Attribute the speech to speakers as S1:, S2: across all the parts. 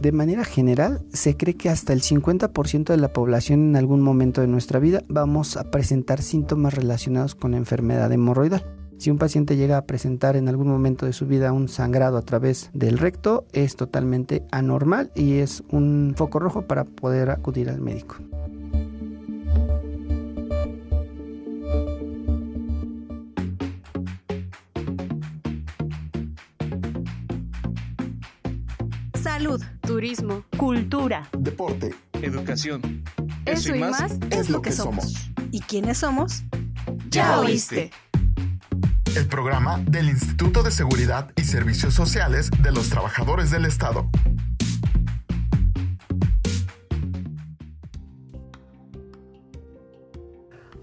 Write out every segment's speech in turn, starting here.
S1: De manera general, se cree que hasta el 50% de la población en algún momento de nuestra vida vamos a presentar síntomas relacionados con la enfermedad hemorroidal. Si un paciente llega a presentar en algún momento de su vida un sangrado a través del recto, es totalmente anormal y es un foco rojo para poder acudir al médico.
S2: turismo, cultura, deporte,
S1: educación.
S2: Eso, y más, es, lo que, somos. ¿Y quiénes somos? Ya oíste.
S1: El programa del Instituto de Seguridad y Servicios Sociales de los Trabajadores del Estado.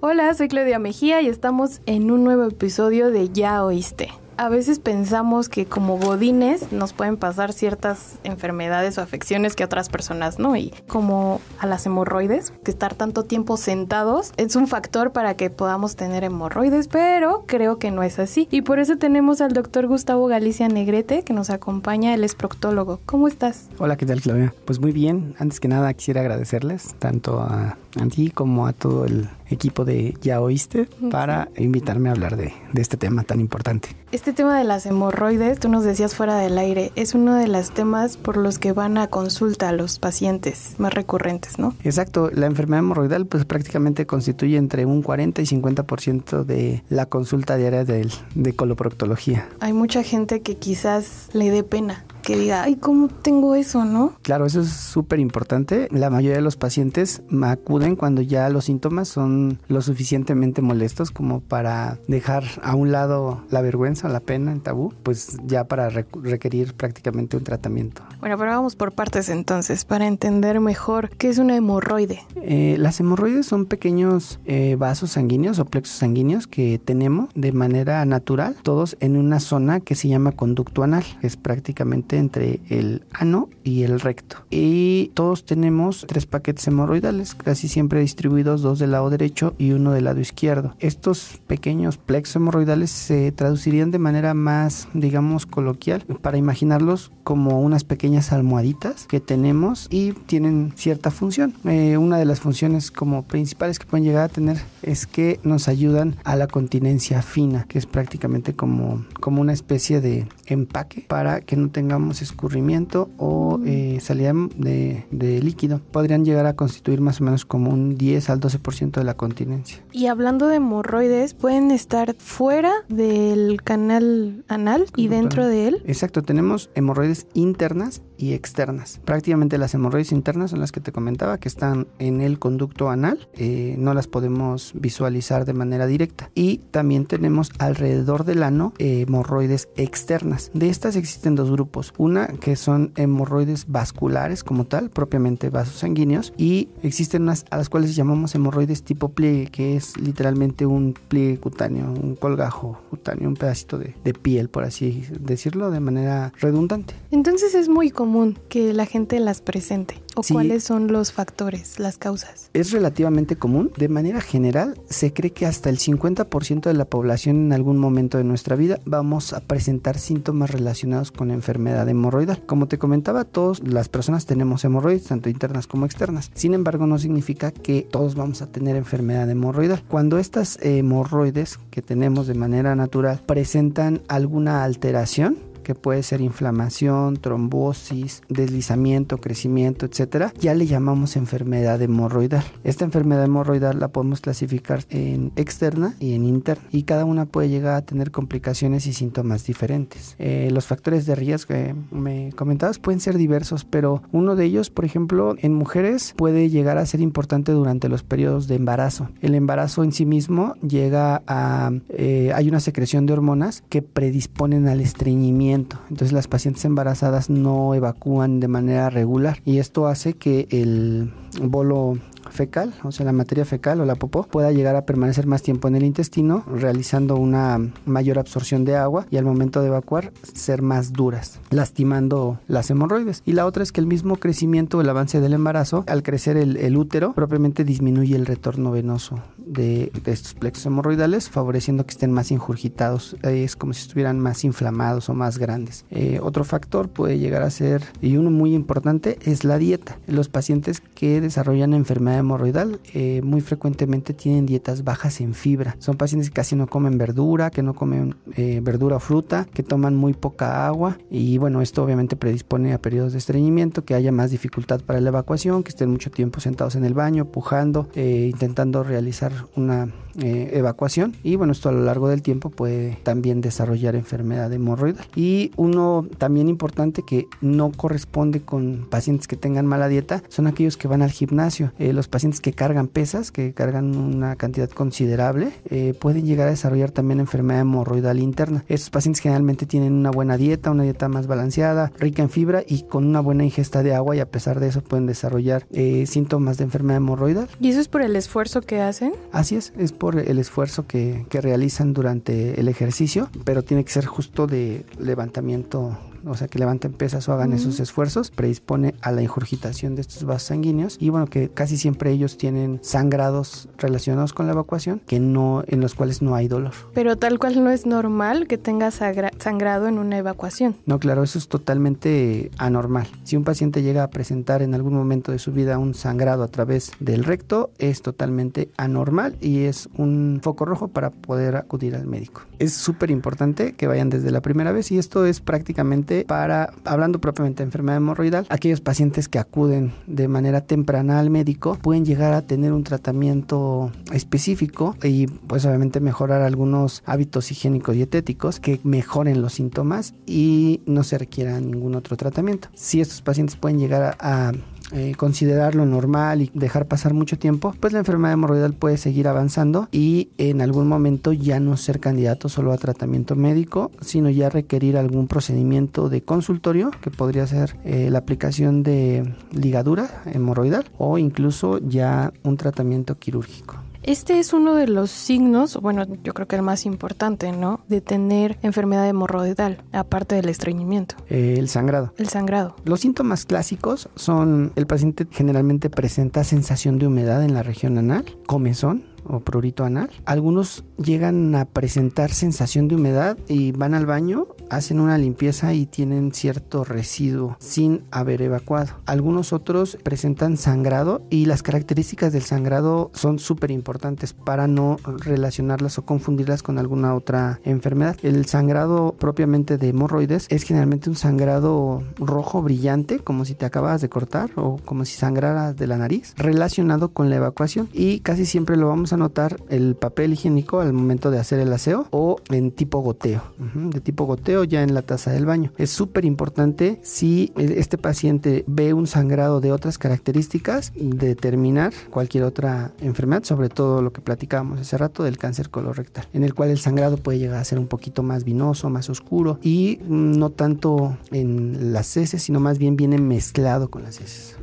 S2: Hola, soy Claudia Mejía y estamos en un nuevo episodio de Ya Oíste a veces pensamos que como bodines nos pueden pasar ciertas enfermedades o afecciones que otras personas no, y como a las hemorroides, que estar tanto tiempo sentados es un factor para que podamos tener hemorroides, pero creo que no es así. Y por eso tenemos al doctor Gustavo Galicia Negrete, que nos acompaña, él es proctólogo. ¿Cómo estás?
S1: Hola, ¿qué tal Claudia? Pues muy bien, antes que nada quisiera agradecerles tanto a a ti como a todo el equipo de Ya Oíste para invitarme a hablar de, este tema tan importante.
S2: Este tema de las hemorroides, tú nos decías fuera del aire, es uno de los temas por los que van a consulta a los pacientes más recurrentes, ¿no?
S1: Exacto, la enfermedad hemorroidal pues prácticamente constituye entre un 40 y 50% de la consulta diaria de coloproctología.
S2: Hay mucha gente que quizás le dé pena que diga, ay, ¿cómo tengo eso, no?
S1: Claro, eso es súper importante. La mayoría de los pacientes acuden cuando ya los síntomas son lo suficientemente molestos como para dejar a un lado la vergüenza, la pena, el tabú, pues ya para requerir prácticamente un tratamiento.
S2: Bueno, pero vamos por partes entonces, para entender mejor qué es una hemorroide.
S1: Eh, las hemorroides son pequeños eh, vasos sanguíneos o plexos sanguíneos que tenemos de manera natural, todos en una zona que se llama conducto anal, es prácticamente entre el ano y el recto. Y todos tenemos tres paquetes hemorroidales, casi siempre distribuidos, dos del lado derecho y uno del lado izquierdo. Estos pequeños plexos hemorroidales se traducirían de manera más, digamos, coloquial, para imaginarlos como unas pequeñas almohaditas que tenemos y tienen cierta función. Eh, una de las funciones como principales que pueden llegar a tener es que nos ayudan a la continencia fina, que es prácticamente como, como una especie de empaque para que no tengamos escurrimiento o eh, salida de, líquido. Podrían llegar a constituir más o menos como un 10 al 12% de la continencia.
S2: Y hablando de hemorroides, pueden estar fuera del canal anal y dentro de él.
S1: Exacto, tenemos hemorroides internas y externas. Prácticamente las hemorroides internas son las que te comentaba que están en el conducto anal, eh, no las podemos visualizar de manera directa. Y también tenemos alrededor del ano eh, hemorroides externas de estas existen dos grupos, una que son hemorroides vasculares como tal, propiamente vasos sanguíneos, y existen unas a las cuales llamamos hemorroides tipo pliegue, que es literalmente un pliegue cutáneo, un colgajo cutáneo, un pedacito de piel, por así decirlo, de manera redundante.
S2: Entonces es muy común que la gente las presente. ¿O cuáles son los factores, las causas?
S1: Es relativamente común. De manera general, se cree que hasta el 50% de la población en algún momento de nuestra vida vamos a presentar síntomas relacionados con enfermedad hemorroidal. Como te comentaba, todas las personas tenemos hemorroides, tanto internas como externas. Sin embargo, no significa que todos vamos a tener enfermedad hemorroidal. Cuando estas hemorroides que tenemos de manera natural presentan alguna alteración, que puede ser inflamación, trombosis, deslizamiento, crecimiento, etcétera, ya le llamamos enfermedad hemorroidal. Esta enfermedad hemorroidal la podemos clasificar en externa y en interna, y cada una puede llegar a tener complicaciones y síntomas diferentes. Eh, los factores de riesgo que eh, me comentabas pueden ser diversos, pero uno de ellos, por ejemplo, en mujeres puede llegar a ser importante durante los periodos de embarazo. El embarazo en sí mismo llega a... Eh, hay una secreción de hormonas que predisponen al estreñimiento entonces las pacientes embarazadas no evacúan de manera regular y esto hace que el bolo fecal, o sea, la materia fecal o la popó, pueda llegar a permanecer más tiempo en el intestino, realizando una mayor absorción de agua y al momento de evacuar ser más duras, lastimando las hemorroides. Y la otra es que el mismo crecimiento, el avance del embarazo, al crecer el, útero, propiamente disminuye el retorno venoso de, estos plexos hemorroidales, favoreciendo que estén más injurgitados. Es como si estuvieran más inflamados o más grandes. Eh, otro factor puede llegar a ser, y uno muy importante, es la dieta. Los pacientes que desarrollan enfermedad hemorroidal eh, muy frecuentemente tienen dietas bajas en fibra. Son pacientes que casi no comen verdura, que no comen eh, verdura o fruta, que toman muy poca agua y bueno, esto obviamente predispone a periodos de estreñimiento, que haya más dificultad para la evacuación, que estén mucho tiempo sentados en el baño, pujando, eh, intentando realizar una evacuación y bueno, esto a lo largo del tiempo puede también desarrollar enfermedad hemorroidal. Y uno también importante que no corresponde con pacientes que tengan mala dieta son aquellos que van al gimnasio. los pacientes que cargan pesas, que cargan una cantidad considerable, eh, pueden llegar a desarrollar también enfermedad hemorroidal interna. Estos pacientes generalmente tienen una buena dieta, una dieta más balanceada, rica en fibra y con una buena ingesta de agua y a pesar de eso pueden desarrollar eh, síntomas de enfermedad hemorroidal.
S2: ¿Y eso es por el esfuerzo que hacen?
S1: Así es, es por el esfuerzo que, que realizan durante el ejercicio, pero tiene que ser justo de levantamiento o sea, que levanten pesas o hagan esos esfuerzos, predispone a la injurgitación de estos vasos sanguíneos y bueno, que casi siempre ellos tienen sangrados relacionados con la evacuación que no, en los cuales no hay dolor.
S2: Pero tal cual no es normal que tenga sangrado en una evacuación.
S1: No, claro, eso es totalmente anormal. Si un paciente llega a presentar en algún momento de su vida un sangrado a través del recto, es totalmente anormal y es un foco rojo para poder acudir al médico. Es súper importante que vayan desde la primera vez y esto es prácticamente para, hablando propiamente de enfermedad hemorroidal, aquellos pacientes que acuden de manera temprana al médico pueden llegar a tener un tratamiento específico y pues obviamente mejorar algunos hábitos higiénicos dietéticos que mejoren los síntomas y no se requiera ningún otro tratamiento. Si estos pacientes pueden llegar a eh, considerarlo normal y dejar pasar mucho tiempo, pues la enfermedad hemorroidal puede seguir avanzando y en algún momento ya no ser candidato solo a tratamiento médico, sino ya requerir algún procedimiento de consultorio, que podría ser eh, la aplicación de ligadura hemorroidal o incluso ya un tratamiento quirúrgico.
S2: Este es uno de los signos, bueno, yo creo que el más importante, ¿no? De tener enfermedad hemorroidal, aparte del estreñimiento.
S1: El sangrado. El sangrado. Los síntomas clásicos son el paciente generalmente presenta sensación de humedad en la región anal, comezón, o prurito anal. Algunos llegan a presentar sensación de humedad y van al baño hacen una limpieza y tienen cierto residuo sin haber evacuado. Algunos otros presentan sangrado y las características del sangrado son súper importantes para no relacionarlas o confundirlas con alguna otra enfermedad. El sangrado propiamente de hemorroides es generalmente un sangrado rojo brillante, como si te acabas de cortar o como si sangraras de la nariz, relacionado con la evacuación y casi siempre lo vamos a notar el papel higiénico al momento de hacer el aseo o en tipo goteo, de tipo goteo ya en la taza del baño. Es súper importante si este paciente ve un sangrado de otras características, determinar cualquier otra enfermedad, sobre todo lo que platicábamos hace rato del cáncer colorectal, en el cual el sangrado puede llegar a ser un poquito más vinoso, más oscuro y mm, no tanto en las heces, sino más bien viene mezclado con las heces.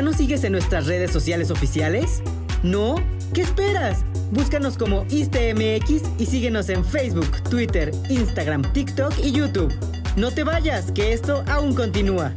S1: ¿Ya sigues en nuestras redes sociales oficiales? ¿No? ¿Qué esperas? Búscanos como ISTMX y síguenos en Facebook, Twitter, Instagram, TikTok y YouTube. No te vayas, que esto aún continúa.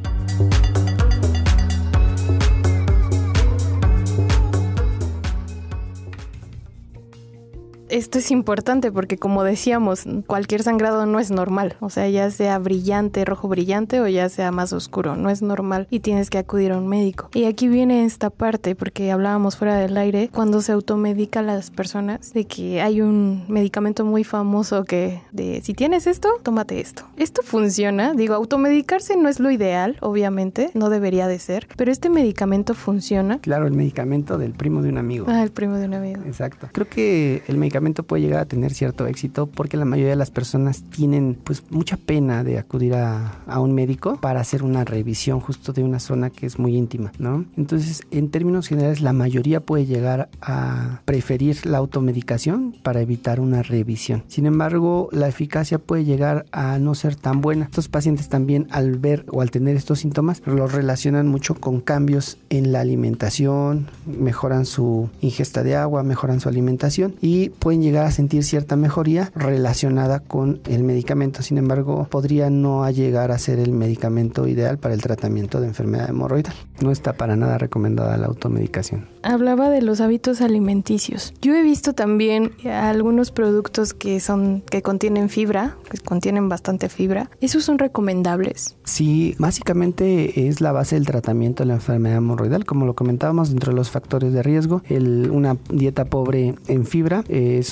S2: esto es importante porque como decíamos, cualquier sangrado no es normal, o sea, ya sea brillante, rojo brillante o ya sea más oscuro, no es normal y tienes que acudir a un médico. Y aquí viene esta parte porque hablábamos fuera del aire cuando se automedica a las personas de que hay un medicamento muy famoso que de si tienes esto, tómate esto. Esto funciona, digo, automedicarse no es lo ideal, obviamente, no debería de ser, pero este medicamento funciona.
S1: Claro, el medicamento del primo de un amigo.
S2: Ah, el primo de un amigo.
S1: Exacto. Creo que el medicamento puede llegar a tener cierto éxito porque la mayoría de las personas tienen pues mucha pena de acudir a, un médico para hacer una revisión justo de una zona que es muy íntima, ¿no? Entonces, en términos generales, la mayoría puede llegar a preferir la automedicación para evitar una revisión. Sin embargo, la eficacia puede llegar a no ser tan buena. Estos pacientes también al ver o al tener estos síntomas los relacionan mucho con cambios en la alimentación, mejoran su ingesta de agua, mejoran su alimentación y pueden llegar a sentir cierta mejoría relacionada con el medicamento. Sin embargo, podría no llegar a ser el medicamento ideal para el tratamiento de enfermedad hemorroidal. No está para nada recomendada la automedicación.
S2: Hablaba de los hábitos alimenticios. Yo he visto también algunos productos que son que contienen fibra, que contienen bastante fibra. ¿Esos son recomendables?
S1: Sí, básicamente es la base del tratamiento de la enfermedad hemorroidal, como lo comentábamos, dentro de los factores de riesgo, una dieta pobre en fibra eh,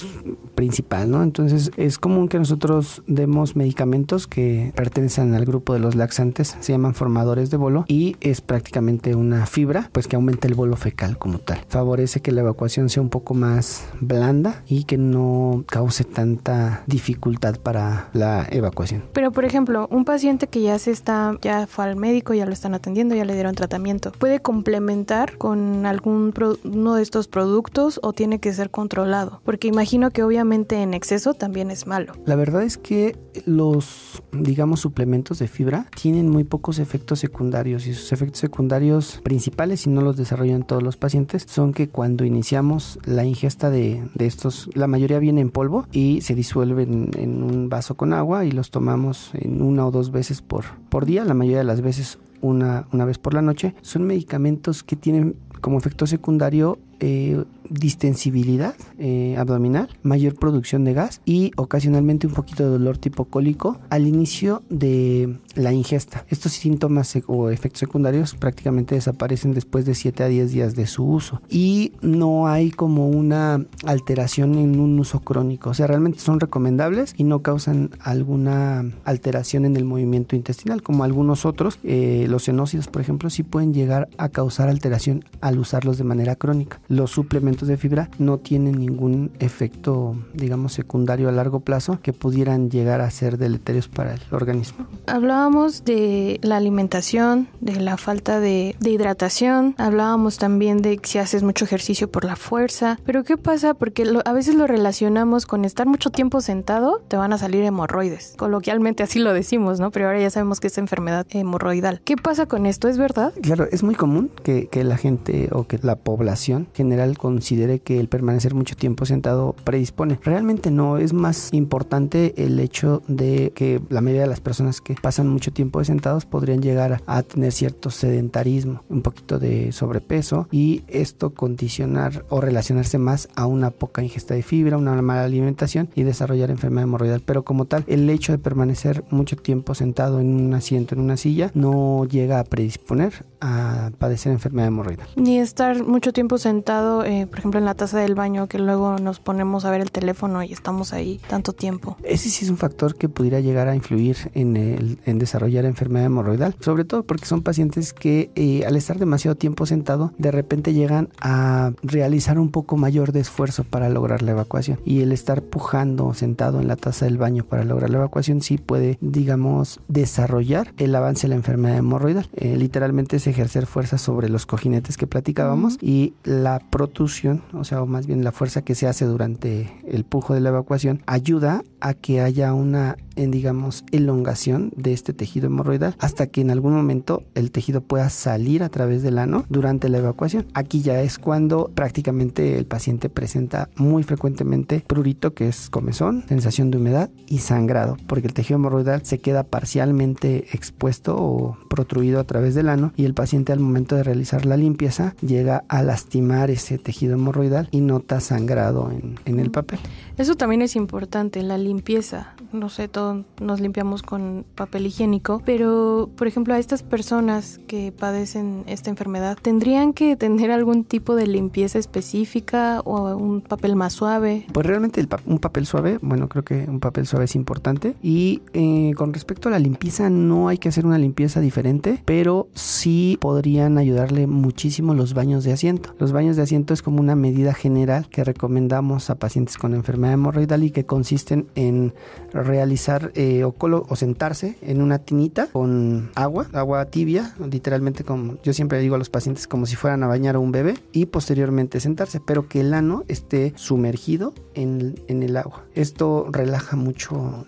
S1: principal, ¿no? Entonces es común que nosotros demos medicamentos que pertenecen al grupo de los laxantes, se llaman formadores de bolo y es prácticamente una fibra, pues que aumenta el bolo fecal como tal. Favorece que la evacuación sea un poco más blanda y que no cause tanta dificultad para la evacuación.
S2: Pero por ejemplo, un paciente que ya se está, ya fue al médico, ya lo están atendiendo, ya le dieron tratamiento, ¿puede complementar con algún uno de estos productos o tiene que ser controlado? Porque imagínate imagino que obviamente en exceso también es malo.
S1: La verdad es que los, digamos, suplementos de fibra tienen muy pocos efectos secundarios y sus efectos secundarios principales, si no los desarrollan todos los pacientes, son que cuando iniciamos la ingesta de, estos, la mayoría viene en polvo y se disuelven en un vaso con agua y los tomamos en una o dos veces por, por día, la mayoría de las veces una, una vez por la noche. Son medicamentos que tienen como efecto secundario eh, distensibilidad eh, abdominal, mayor producción de gas y ocasionalmente un poquito de dolor tipo cólico al inicio de la ingesta. Estos síntomas o efectos secundarios prácticamente desaparecen después de 7 a 10 días de su uso y no hay como una alteración en un uso crónico. O sea, realmente son recomendables y no causan alguna alteración en el movimiento intestinal como algunos otros. Eh, los senócidos, por ejemplo, sí pueden llegar a causar alteración al usarlos de manera crónica. Los suplementos de fibra no tienen ningún efecto, digamos, secundario a largo plazo que pudieran llegar a ser deleterios para el organismo.
S2: Hablábamos de la alimentación, de la falta de, hidratación, hablábamos también de que si haces mucho ejercicio por la fuerza, pero ¿qué pasa? Porque a veces lo relacionamos con estar mucho tiempo sentado, te van a salir hemorroides. Coloquialmente así lo decimos, ¿no? Pero ahora ya sabemos que es enfermedad hemorroidal. ¿Qué pasa con esto? ¿Es verdad?
S1: Claro, es muy común que, la gente o que la población general con considere que el permanecer mucho tiempo sentado predispone. Realmente no, es más importante el hecho de que la mayoría de las personas que pasan mucho tiempo sentados podrían llegar a, tener cierto sedentarismo, un poquito de sobrepeso y esto condicionar o relacionarse más a una poca ingesta de fibra, una mala alimentación y desarrollar enfermedad hemorroidal. Pero como tal, el hecho de permanecer mucho tiempo sentado en un asiento, en una silla, no llega a predisponer a padecer enfermedad hemorroidal.
S2: Ni estar mucho tiempo sentado, eh, ejemplo, en la taza del baño, que luego nos ponemos a ver el teléfono y estamos ahí tanto tiempo. Ese
S1: sí es un factor que pudiera llegar a influir en, el, en desarrollar enfermedad hemorroidal, sobre todo porque son pacientes que eh, al estar demasiado tiempo sentado, de repente llegan a realizar un poco mayor de esfuerzo para lograr la evacuación. Y el estar pujando sentado en la taza del baño para lograr la evacuación sí puede, digamos, desarrollar el avance de la enfermedad hemorroidal. Eh, literalmente es ejercer fuerza sobre los cojinetes que platicábamos y la protusión o sea, o más bien la fuerza que se hace durante el pujo de la evacuación, ayuda a que haya una, en, digamos, elongación de este tejido hemorroidal hasta que en algún momento el tejido pueda salir a través del ano durante la evacuación. Aquí ya es cuando prácticamente el paciente presenta muy frecuentemente prurito, que es comezón, sensación de humedad y sangrado, porque el tejido hemorroidal se queda parcialmente expuesto o protruido a través del ano y el paciente al momento de realizar la limpieza llega a lastimar ese tejido hemorroidal y nota sangrado en, en el papel.
S2: Eso también es importante, la limpieza. No sé, todos nos limpiamos con papel higiénico, pero por ejemplo a estas personas que padecen esta enfermedad, ¿tendrían que tener algún tipo de limpieza específica o un papel más suave?
S1: Pues realmente un papel suave, bueno, creo que un papel suave es importante. Y eh, con respecto a la limpieza, no hay que hacer una limpieza diferente, pero sí podrían ayudarle muchísimo los baños de asiento. Los baños de asiento es como una medida general que recomendamos a pacientes con enfermedad hemorroidal y que consisten en realizar eh, o, colo o sentarse en una tinita con agua, agua tibia, literalmente como yo siempre digo a los pacientes como si fueran a bañar a un bebé y posteriormente sentarse, pero que el ano esté sumergido en, el agua. Esto relaja mucho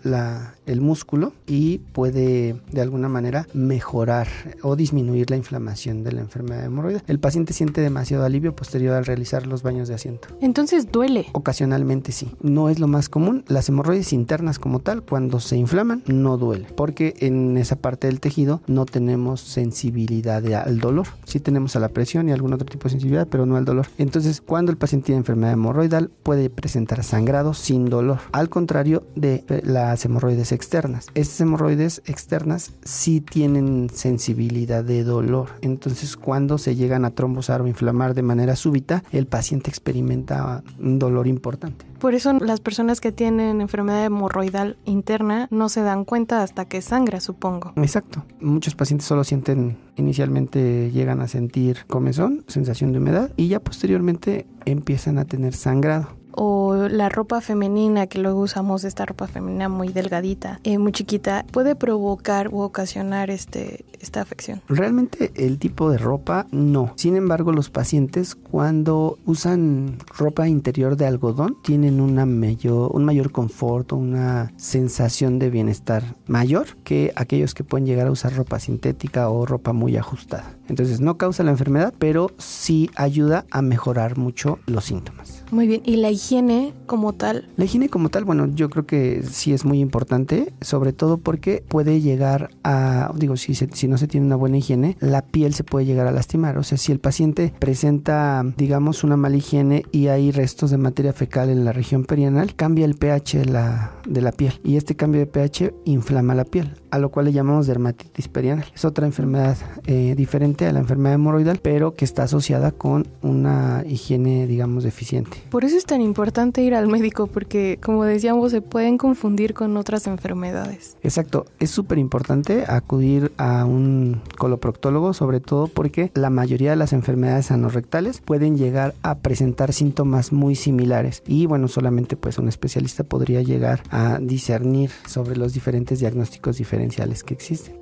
S1: el músculo y puede de alguna manera mejorar o disminuir la inflamación de la enfermedad hemorroidal. El paciente siente demasiado alivio posterior al realizar los baños de asiento.
S2: Entonces duele.
S1: Ocasionalmente sí no es lo más común. Las hemorroides internas como tal, cuando se inflaman, no duele, porque en esa parte del tejido no tenemos sensibilidad al dolor. Sí tenemos a la presión y algún otro tipo de sensibilidad, pero no al dolor. Entonces, cuando el paciente tiene enfermedad hemorroidal, puede presentar sangrado sin dolor, al contrario de eh, las hemorroides externas. Estas hemorroides externas sí tienen sensibilidad de dolor. Entonces, cuando se llegan a trombosar o inflamar de manera súbita, el paciente experimenta un dolor importante.
S2: Por eso las personas que tienen enfermedad hemorroidal interna no se dan cuenta hasta que sangra, supongo.
S1: Exacto. Muchos pacientes solo sienten inicialmente llegan a sentir comezón, sensación de humedad y ya posteriormente empiezan a tener sangrado
S2: o la ropa femenina que luego usamos esta ropa femenina muy delgadita eh, muy chiquita puede provocar u ocasionar este esta afección
S1: realmente el tipo de ropa no sin embargo los pacientes cuando usan ropa interior de algodón tienen una mayor un mayor confort una sensación de bienestar mayor que aquellos que pueden llegar a usar ropa sintética o ropa muy ajustada entonces no causa la enfermedad pero sí ayuda a mejorar mucho los síntomas
S2: muy bien, ¿y la higiene como tal?
S1: La higiene como tal, bueno, yo creo que sí es muy importante, sobre todo porque puede llegar a, digo, si, si no se tiene una buena higiene, la piel se puede llegar a lastimar. O sea, si el paciente presenta, digamos, una mala higiene y hay restos de materia fecal en la región perianal, cambia el pH de la, de la piel y este cambio de pH inflama la piel, a lo cual le llamamos dermatitis perianal. Es otra enfermedad eh, diferente a la enfermedad hemorroidal, pero que está asociada con una higiene, digamos, deficiente.
S2: Por eso es tan importante ir al médico, porque como decíamos, se pueden confundir con otras enfermedades.
S1: Exacto, es súper importante acudir a un coloproctólogo, sobre todo porque la mayoría de las enfermedades anorrectales pueden llegar a presentar síntomas muy similares. Y bueno, solamente pues un especialista podría llegar a discernir sobre los diferentes diagnósticos diferenciales que existen.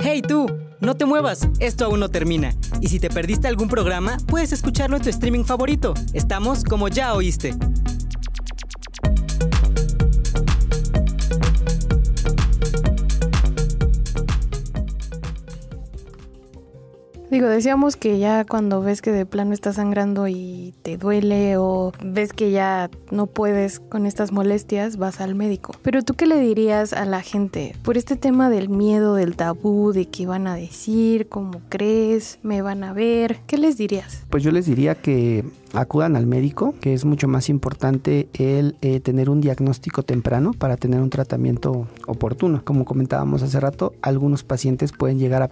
S1: ¡Hey tú! No te muevas, esto aún no termina. Y si te perdiste algún programa, puedes escucharlo en tu streaming favorito. Estamos como ya oíste.
S2: Digo, decíamos que ya cuando ves que de plano está sangrando y te duele o ves que ya no puedes con estas molestias, vas al médico. Pero tú qué le dirías a la gente por este tema del miedo, del tabú, de qué van a decir, cómo crees, me van a ver, ¿qué les dirías?
S1: Pues yo les diría que acudan al médico, que es mucho más importante el eh, tener un diagnóstico temprano para tener un tratamiento oportuno. Como comentábamos hace rato, algunos pacientes pueden llegar a,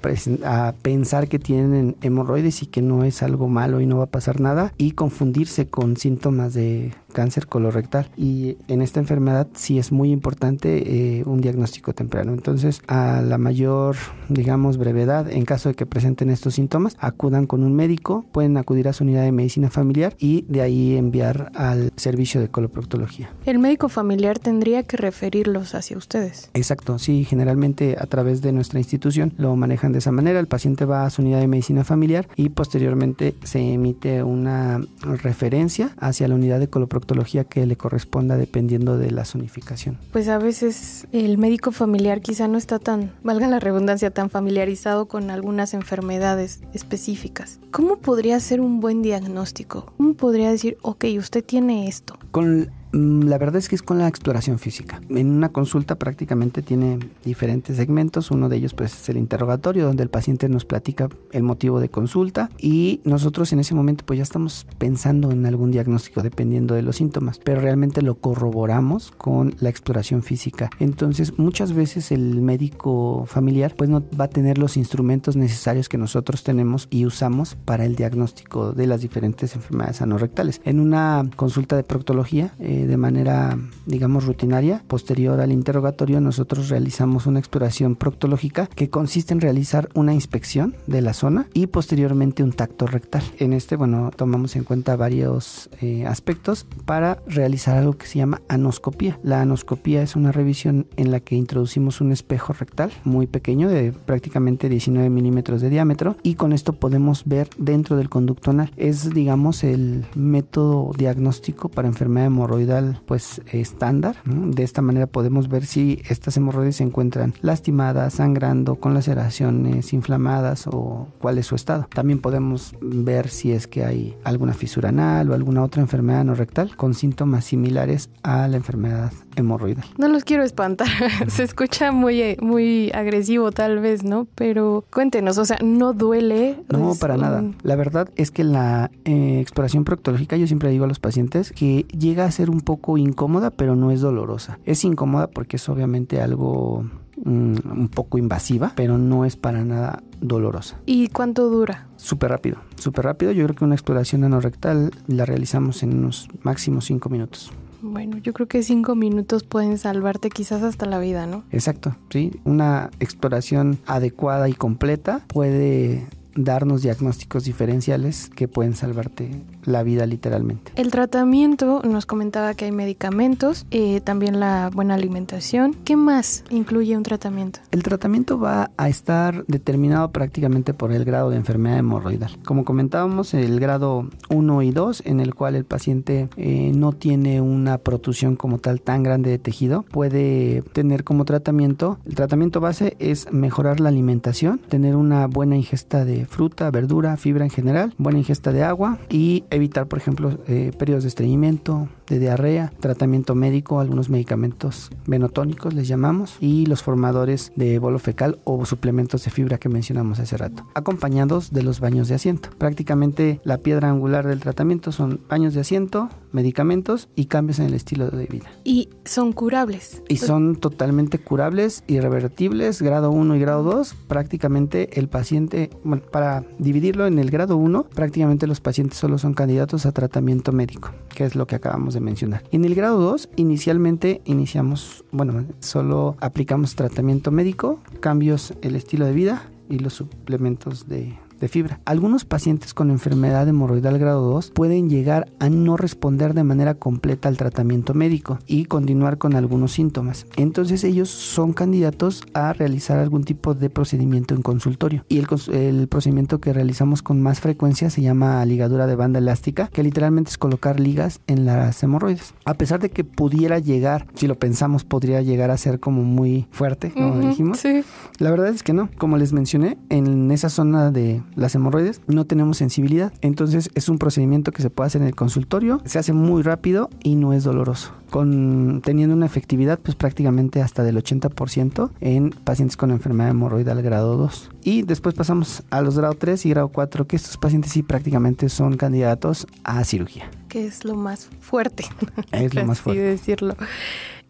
S1: a, pensar que tienen hemorroides y que no es algo malo y no va a pasar nada y confundirse con síntomas de cáncer colorectal y en esta enfermedad sí es muy importante eh, un diagnóstico temprano. Entonces, a la mayor, digamos, brevedad, en caso de que presenten estos síntomas, acudan con un médico, pueden acudir a su unidad de medicina familiar y de ahí enviar al servicio de coloproctología.
S2: El médico familiar tendría que referirlos hacia ustedes.
S1: Exacto, sí, generalmente a través de nuestra institución lo manejan de esa manera. El paciente va a su unidad de medicina familiar y posteriormente se emite una referencia hacia la unidad de coloproctología que le corresponda dependiendo de la zonificación.
S2: Pues a veces el médico familiar quizá no está tan, valga la redundancia, tan familiarizado con algunas enfermedades específicas. ¿Cómo podría ser un buen diagnóstico? ¿Cómo podría decir, ok, usted tiene esto?
S1: Con Mm, la verdad es que es con la exploración física. En una consulta prácticamente tiene diferentes segmentos. Uno de ellos pues es el interrogatorio donde el paciente nos platica el motivo de consulta y nosotros en ese momento pues ya estamos pensando en algún diagnóstico dependiendo de los síntomas, pero realmente lo corroboramos con la exploración física. Entonces muchas veces el médico familiar pues no va a tener los instrumentos necesarios que nosotros tenemos y usamos para el diagnóstico de las diferentes enfermedades anorrectales. En una consulta de proctología eh, de manera, digamos, rutinaria. Posterior al interrogatorio, nosotros realizamos una exploración proctológica que consiste en realizar una inspección de la zona y posteriormente un tacto rectal. En este, bueno, tomamos en cuenta varios eh, aspectos para realizar algo que se llama anoscopía. La anoscopía es una revisión en la que introducimos un espejo rectal muy pequeño de prácticamente 19 milímetros de diámetro y con esto podemos ver dentro del conducto anal. Es, digamos, el método diagnóstico para enfermedad hemorroidal pues estándar. De esta manera podemos ver si estas hemorroides se encuentran lastimadas, sangrando, con laceraciones, inflamadas o cuál es su estado. También podemos ver si es que hay alguna fisura anal o alguna otra enfermedad no rectal con síntomas similares a la enfermedad no
S2: los quiero espantar, se escucha muy, muy agresivo tal vez, ¿no? Pero cuéntenos, o sea, ¿no duele? No, para nada.
S1: La verdad es que la eh, exploración proctológica, yo siempre digo a los pacientes que llega a ser un poco incómoda, pero no es dolorosa. Es incómoda porque es obviamente algo mm, un poco invasiva, pero no es para nada dolorosa.
S2: ¿Y cuánto dura?
S1: Súper rápido, súper rápido. Yo creo que una exploración anorrectal la realizamos en unos máximos 5 minutos.
S2: Bueno, yo creo que cinco minutos pueden salvarte quizás hasta la vida, ¿no?
S1: Exacto, sí. Una exploración adecuada y completa puede darnos diagnósticos diferenciales que pueden salvarte la vida literalmente.
S2: El tratamiento nos comentaba que hay medicamentos, eh, también la buena alimentación. ¿Qué más incluye un tratamiento?
S1: El tratamiento va a estar determinado prácticamente por el grado de enfermedad hemorroidal. Como comentábamos, el grado 1 y 2, en el cual el paciente eh, no tiene una protusión como tal tan grande de tejido, puede tener como tratamiento. El tratamiento base es mejorar la alimentación, tener una buena ingesta de fruta, verdura, fibra en general, buena ingesta de agua y evitar, por ejemplo, eh, periodos de estreñimiento, de diarrea, tratamiento médico, algunos medicamentos venotónicos les llamamos y los formadores de bolo fecal o suplementos de fibra que mencionamos hace rato, acompañados de los baños de asiento. Prácticamente la piedra angular del tratamiento son baños de asiento, medicamentos y cambios en el estilo de vida.
S2: Y son curables. Y
S1: son totalmente curables, irrevertibles, grado 1 y grado 2. Prácticamente el paciente, bueno, para dividirlo en el grado 1, prácticamente los pacientes solo son candidatos a tratamiento médico, que es lo que acabamos de mencionar. En el grado 2, inicialmente iniciamos, bueno, solo aplicamos tratamiento médico, cambios el estilo de vida y los suplementos de de fibra. Algunos pacientes con enfermedad hemorroidal grado 2 pueden llegar a no responder de manera completa al tratamiento médico y continuar con algunos síntomas. Entonces ellos son candidatos a realizar algún tipo de procedimiento en consultorio. Y el, procedimiento que realizamos con más frecuencia se llama ligadura de banda elástica, que literalmente es colocar ligas en las hemorroides. A pesar de que pudiera llegar, si lo pensamos, podría llegar a ser como muy fuerte, como dijimos. Sí. La verdad es que no. Como les mencioné, en esa zona de las hemorroides no tenemos sensibilidad. Entonces es un procedimiento que se puede hacer en el consultorio, se hace muy rápido y no es doloroso. Con, teniendo una efectividad pues prácticamente hasta del 80% en pacientes con enfermedad hemorroidal grado 2. Y después pasamos a los grado 3 y grado 4, que estos pacientes sí prácticamente son candidatos a cirugía.
S2: Que es lo más fuerte. Es lo más fuerte. decirlo.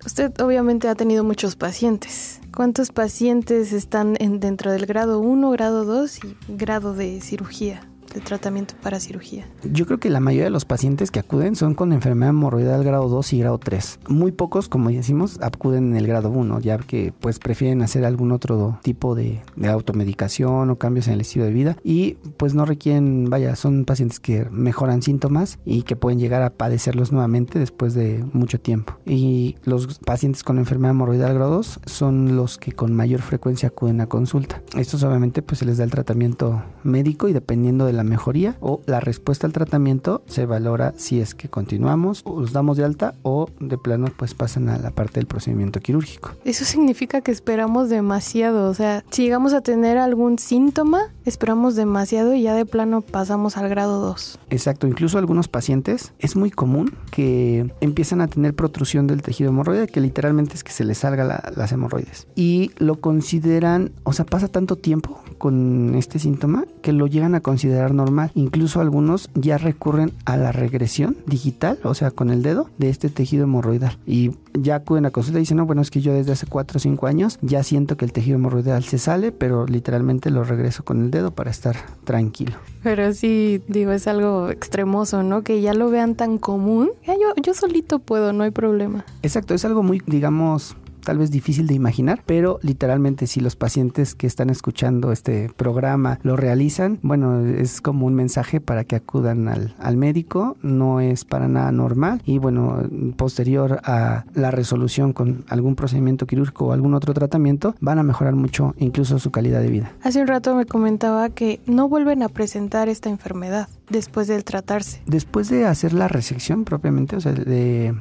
S2: Usted obviamente ha tenido muchos pacientes. ¿Cuántos pacientes están en, dentro del grado 1, grado 2 y grado de cirugía? de tratamiento para cirugía?
S1: Yo creo que la mayoría de los pacientes que acuden son con enfermedad hemorroidal grado 2 y grado 3. Muy pocos, como decimos, acuden en el grado 1, ya que pues prefieren hacer algún otro tipo de, automedicación o cambios en el estilo de vida y pues no requieren, vaya, son pacientes que mejoran síntomas y que pueden llegar a padecerlos nuevamente después de mucho tiempo. Y los pacientes con enfermedad hemorroidal grado 2 son los que con mayor frecuencia acuden a consulta. esto obviamente pues se les da el tratamiento médico y dependiendo de la mejoría o la respuesta al tratamiento se valora si es que continuamos o los damos de alta o de plano pues pasan a la parte del procedimiento quirúrgico.
S2: Eso significa que esperamos demasiado, o sea, si llegamos a tener algún síntoma, esperamos demasiado y ya de plano pasamos al grado 2.
S1: Exacto, incluso algunos pacientes es muy común que empiezan a tener protrusión del tejido hemorroide que literalmente es que se les salga las hemorroides. Y lo consideran, o sea, pasa tanto tiempo con este síntoma que lo llegan a considerar normal. Incluso algunos ya recurren a la regresión digital, o sea, con el dedo de este tejido hemorroidal. Y ya acuden a consulta y dicen, no, bueno, es que yo desde hace cuatro o cinco años ya siento que el tejido hemorroidal se sale, pero literalmente lo regreso con el dedo para estar tranquilo.
S2: Pero sí, digo, es algo extremoso, ¿no? Que ya lo vean tan común. Ya yo, yo solito puedo, no hay problema.
S1: Exacto, es algo muy, digamos, tal vez difícil de imaginar, pero literalmente si los pacientes que están escuchando este programa lo realizan, bueno, es como un mensaje para que acudan al, médico, no es para nada normal y bueno, posterior a la resolución con algún procedimiento quirúrgico o algún otro tratamiento, van a mejorar mucho incluso su calidad de vida.
S2: Hace un rato me comentaba que no vuelven a presentar esta enfermedad después del tratarse.
S1: Después de hacer la resección propiamente, o sea, de,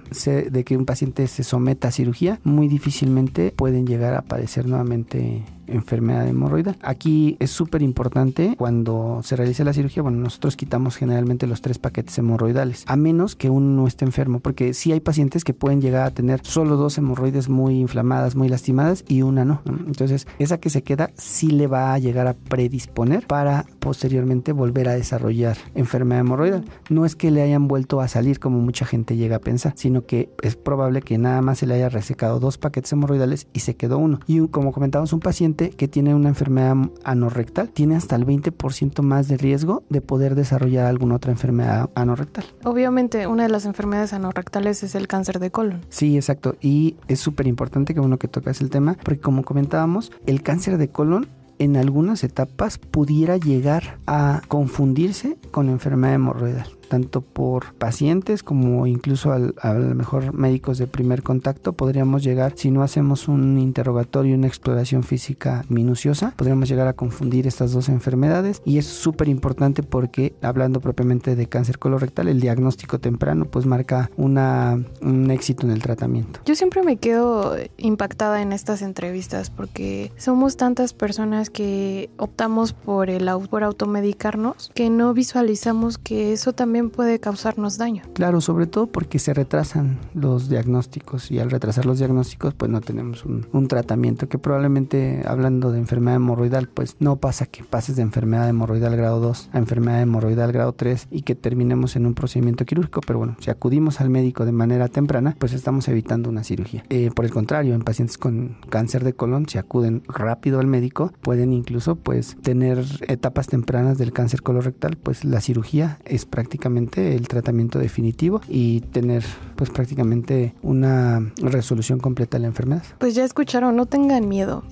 S1: de que un paciente se someta a cirugía, muy difícil difícilmente pueden llegar a padecer nuevamente enfermedad hemorroidal. Aquí es súper importante cuando se realiza la cirugía, bueno, nosotros quitamos generalmente los tres paquetes hemorroidales, a menos que uno no esté enfermo, porque sí hay pacientes que pueden llegar a tener solo dos hemorroides muy inflamadas, muy lastimadas y una no. Entonces, esa que se queda sí le va a llegar a predisponer para posteriormente volver a desarrollar enfermedad hemorroidal. No es que le hayan vuelto a salir como mucha gente llega a pensar, sino que es probable que nada más se le haya resecado dos paquetes hemorroidales y se quedó uno. Y como comentábamos, un paciente que tiene una enfermedad anorrectal tiene hasta el 20% más de riesgo de poder desarrollar alguna otra enfermedad anorrectal.
S2: Obviamente, una de las enfermedades anorrectales es el cáncer de colon.
S1: Sí, exacto. Y es súper importante que uno que tocas el tema, porque como comentábamos, el cáncer de colon en algunas etapas pudiera llegar a confundirse con la enfermedad hemorroidal tanto por pacientes como incluso a lo mejor médicos de primer contacto, podríamos llegar, si no hacemos un interrogatorio y una exploración física minuciosa, podríamos llegar a confundir estas dos enfermedades y es súper importante porque hablando propiamente de cáncer colorectal, el diagnóstico temprano pues marca una, un éxito en el tratamiento.
S2: Yo siempre me quedo impactada en estas entrevistas porque somos tantas personas que optamos por el por automedicarnos que no visualizamos que eso también puede causarnos daño.
S1: Claro, sobre todo porque se retrasan los diagnósticos y al retrasar los diagnósticos pues no tenemos un, tratamiento que probablemente hablando de enfermedad hemorroidal pues no pasa que pases de enfermedad hemorroidal grado 2 a enfermedad hemorroidal grado 3 y que terminemos en un procedimiento quirúrgico, pero bueno, si acudimos al médico de manera temprana pues estamos evitando una cirugía. Eh, por el contrario, en pacientes con cáncer de colon si acuden rápido al médico pueden incluso pues tener etapas tempranas del cáncer colorectal pues la cirugía es prácticamente el tratamiento definitivo y tener pues prácticamente una resolución completa de la enfermedad.
S2: Pues ya escucharon, no tengan miedo,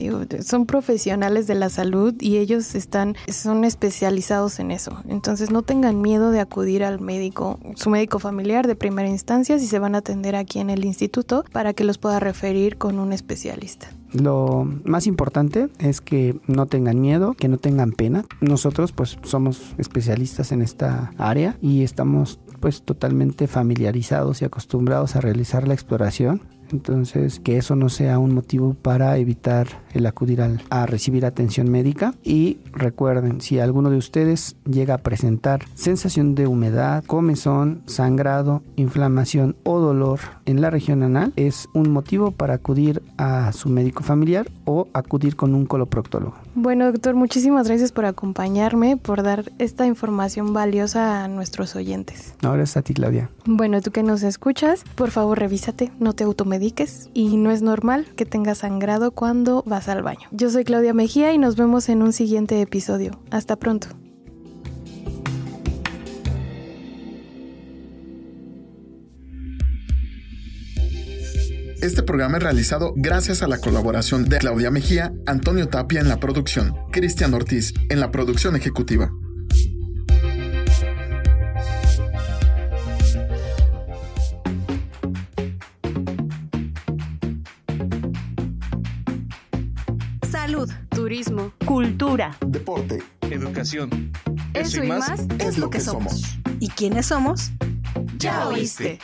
S2: son profesionales de la salud y ellos están, son especializados en eso, entonces no tengan miedo de acudir al médico, su médico familiar de primera instancia si se van a atender aquí en el instituto para que los pueda referir con un especialista.
S1: Lo más importante es que no tengan miedo, que no tengan pena. Nosotros pues somos especialistas en esta área y estamos pues totalmente familiarizados y acostumbrados a realizar la exploración entonces, que eso no sea un motivo para evitar el acudir a recibir atención médica. Y recuerden, si alguno de ustedes llega a presentar sensación de humedad, comezón, sangrado, inflamación o dolor en la región anal, es un motivo para acudir a su médico familiar o acudir con un coloproctólogo.
S2: Bueno, doctor, muchísimas gracias por acompañarme, por dar esta información valiosa a nuestros oyentes.
S1: Ahora es a ti, Claudia.
S2: Bueno, tú que nos escuchas, por favor revísate, no te automediques y no es normal que tengas sangrado cuando vas al baño. Yo soy Claudia Mejía y nos vemos en un siguiente episodio. Hasta pronto.
S1: Este programa es realizado gracias a la colaboración de Claudia
S2: Mejía, Antonio Tapia en la producción, Cristian Ortiz en la producción ejecutiva. turismo, cultura, deporte,
S1: educación.
S2: Eso, y más, es lo que, somos. ¿Y quiénes somos?
S1: Ya oíste.